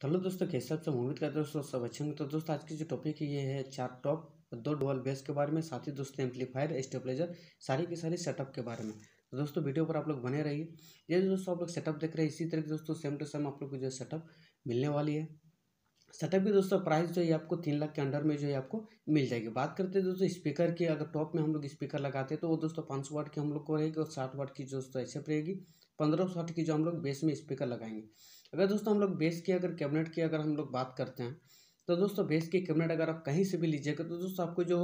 तो हेलो दोस्तों कैसे आप सब उम्मीद करते हैं दोस्तों सब अच्छे होंगे तो दोस्तों आज की जो टॉपिक ये है चार टॉप दो डुअल बेस के बारे में साथ ही दोस्तों एम्पलीफायर स्टेबलाइजर सारी की सारी सेटअप के बारे में तो दोस्तों वीडियो पर आप लोग बने रहिए ये दोस्तों आप लोग सेटअप देख रहे हैं इसी तरह दोस्तों सेम टू सेम आप लोग को जो सेटअप मिलने वाली है सेटअप की दोस्तों प्राइस जो है आपको तीन लाख के अंडर में जो है आपको मिल जाएगी बात करते हैं दोस्तों स्पीकर की अगर टॉप में हम लोग स्पीकर लगाते हैं तो वो दोस्तों पाँच सौ वाट की हम लोग को रहेगी और साठ वाट की दोस्तों ऐसे रहेगी पंद्रह सौ साठ की जो हम लोग बेस में स्पीकर लगाएंगे अगर दोस्तों हम लोग बेस की अगर कैबिनेट की अगर हम लोग बात करते हैं तो दोस्तों बेस की कैबिनेट अगर आप कहीं से भी लीजिएगा तो दोस्तों आपको जो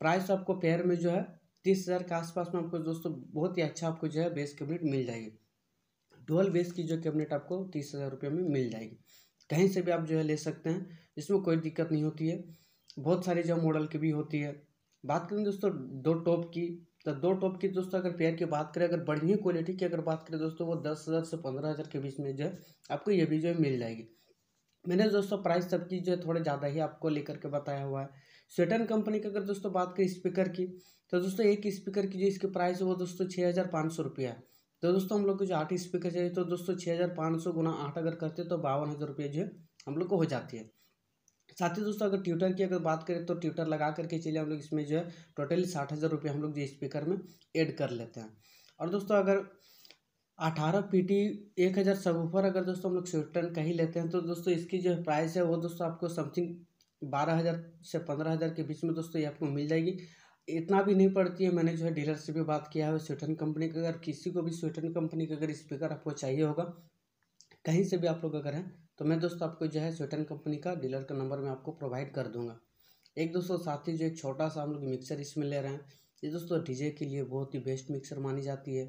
प्राइस आपको पेयर में जो है तीस हज़ार के आसपास में आपको दोस्तों बहुत ही अच्छा आपको जो है बेस कैबिनेट मिल जाएगी डुअल बेस की जो कैबिनेट आपको तीस हज़ार रुपये में मिल जाएगी कहीं से भी आप जो है ले सकते हैं इसमें कोई दिक्कत नहीं होती है बहुत सारी जो मॉडल की भी होती है बात करें दोस्तों दो टॉप की तो दो टॉप की दोस्तों अगर पेयर की बात करें अगर बढ़िया क्वालिटी की अगर बात करें दोस्तों वो दस हज़ार से पंद्रह हज़ार के बीच में जो है आपको ये भी जो है मिल जाएगी मैंने दोस्तों प्राइस सबकी जो है थोड़े ज़्यादा ही आपको लेकर के बताया हुआ है स्वेटन कंपनी की अगर दोस्तों बात करें स्पीकर की तो दोस्तों एक स्पीकर की जो इसकी प्राइस है वो दोस्तों छः हज़ार पाँच सौ रुपया है तो दोस्तों हम लोग को जो आठ स्पीकर चाहिए तो दोस्तों छः हज़ार पाँच सौ गुना आठ अगर करते तो बावन हज़ार रुपये जो है हम लोग को हो जाती है साथ ही दोस्तों अगर ट्यूटर की अगर बात करें तो ट्यूटर लगा करके चलिए हम लोग इसमें जो है टोटली साठ हज़ार रुपये हम लोग जो स्पीकर में ऐड कर लेते हैं और दोस्तों अगर अठारह पी टी एक हज़ार सब ऊपर अगर दोस्तों हम लोग स्वेटर का ही लेते हैं तो दोस्तों इसकी जो प्राइस है वो दोस्तों आपको समथिंग बारह हज़ार से पंद्रह हज़ार के बीच में दोस्तों ये आपको मिल जाएगी इतना भी नहीं पड़ती है मैंने जो है डीलर से भी बात किया है स्वेटर कंपनी का अगर किसी को भी स्वेटर कंपनी का अगर स्पीकर आपको चाहिए होगा कहीं से भी आप लोग अगर हैं तो मैं दोस्तों आपको जो है स्वेटन कंपनी का डीलर का नंबर मैं आपको प्रोवाइड कर दूंगा एक दोस्तों साथ ही जो एक छोटा सा हम लोग मिक्सर इसमें ले रहे हैं ये दोस्तों डीजे के लिए बहुत ही बेस्ट मिक्सर मानी जाती है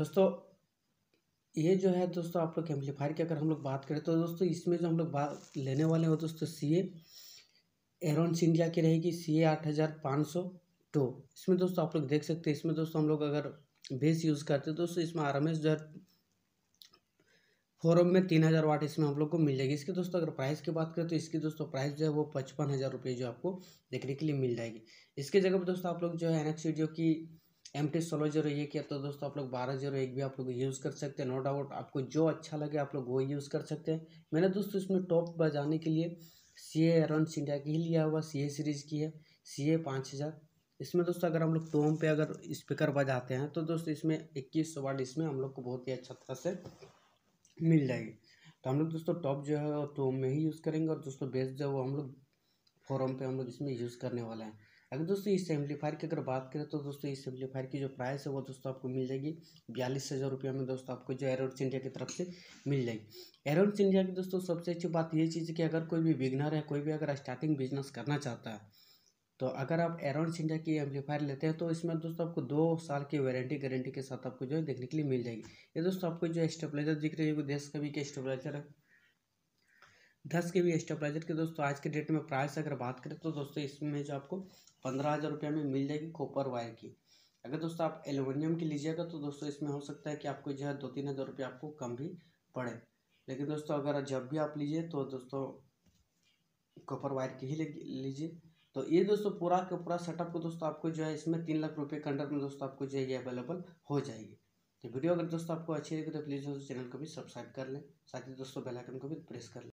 दोस्तों ये जो है दोस्तों आप लोग एम्पलीफायर की अगर हम लोग बात करें तो दोस्तों इसमें जो हम लोग बात लेने वाले हो दोस्तों सी ए एरोन सिंडिया की रहेगी सी ए आठ हज़ार पाँच सौ टू इसमें दोस्तों आप लोग देख सकते हैं इसमें दोस्तों हम लोग अगर बेस यूज़ करते हैं तो इसमें आर जो है फोरम में तीन हज़ार वाट इसमें हम लोग को मिल जाएगी इसके दोस्तों अगर प्राइस की बात करें तो इसकी दोस्तों प्राइस जो है वो पचपन हज़ार रुपये जो आपको देखने के लिए मिल जाएगी इसके जगह पर दोस्तों आप लोग जो है एन एक्स वीडियो की एम टी सोलह जीरो एक या तो दोस्तों आप लोग बारह जीरो एक भी आप लोग यूज़ कर सकते हैं नो डाउट आपको जो अच्छा लगे आप लोग वो यूज़ कर सकते हैं मैंने दोस्तों इसमें टॉप बजाने के लिए सी ए एरोन्स इंडिया की ही लिया हुआ सी ए सीरीज़ की है सी ए पाँच हज़ार इसमें दोस्तों अगर हम लोग टोम पे अगर स्पीकर बजाते हैं तो दोस्तों इसमें इक्कीस सौ वाट इसमें हम लोग को बहुत ही अच्छा तरह से मिल जाएगी तो हम लोग दोस्तों टॉप जो है वो टोम में ही यूज़ करेंगे और दोस्तों बेस जो है वो हम लोग फोरम पे हम लोग इसमें यूज़ करने वाले हैं अगर दोस्तों इस एम्पलीफायर की अगर बात करें तो दोस्तों इस एम्पलीफायर की जो प्राइस है वो दोस्तों आपको मिल जाएगी बयालीस हज़ार रुपये में दोस्तों आपको जो एरोड्स इंडिया की तरफ से मिल जाएगी एरोड्स इंडिया की दोस्तों सबसे अच्छी बात ये चीज़ है कि अगर कोई भी बिगनर है कोई भी अगर स्टार्टिंग बिजनेस करना चाहता है तो अगर आप एरॉन सिंजा की एम्पलीफायर लेते हैं तो इसमें दोस्तों आपको दो साल की वारंटी गारंटी के साथ आपको जो है देखने के लिए मिल जाएगी ये दोस्तों आपको जो स्टेबलाइजर दिख रही है दस के भी के स्टेबलाइजर है दस के भी स्टेबलाइजर के दोस्तों आज के डेट में प्राइस अगर बात करें तो दोस्तों इसमें जो आपको पंद्रह हज़ार रुपये में मिल जाएगी कॉपर वायर की अगर दोस्तों आप एल्यूमिनियम की लीजिएगा तो दोस्तों इसमें हो सकता है कि आपको जो है दो तीन हज़ार रुपये आपको कम भी पड़े लेकिन दोस्तों अगर जब भी आप लीजिए तो दोस्तों कॉपर वायर की ही लीजिए तो ये दोस्तों पूरा का पूरा सेटअप को दोस्तों आपको जो है इसमें तीन लाख रुपये के अंडर में दोस्तों आपको जो है ये अवेलेबल हो जाएगी तो वीडियो अगर दोस्तों आपको अच्छी लगी तो प्लीज़ दोस्तों चैनल को भी सब्सक्राइब कर लें साथ ही दोस्तों बेलाइकन को भी प्रेस कर लें